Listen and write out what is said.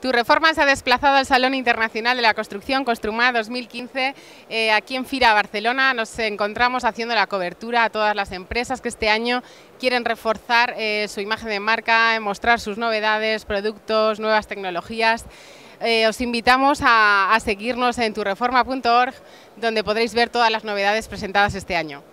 Tu reforma se ha desplazado al Salón Internacional de la Construcción Construma 2015 eh, aquí en Fira, Barcelona. Nos encontramos haciendo la cobertura a todas las empresas que este año quieren reforzar eh, su imagen de marca, mostrar sus novedades, productos, nuevas tecnologías. Eh, os invitamos a, a seguirnos en tureforma.org, donde podréis ver todas las novedades presentadas este año.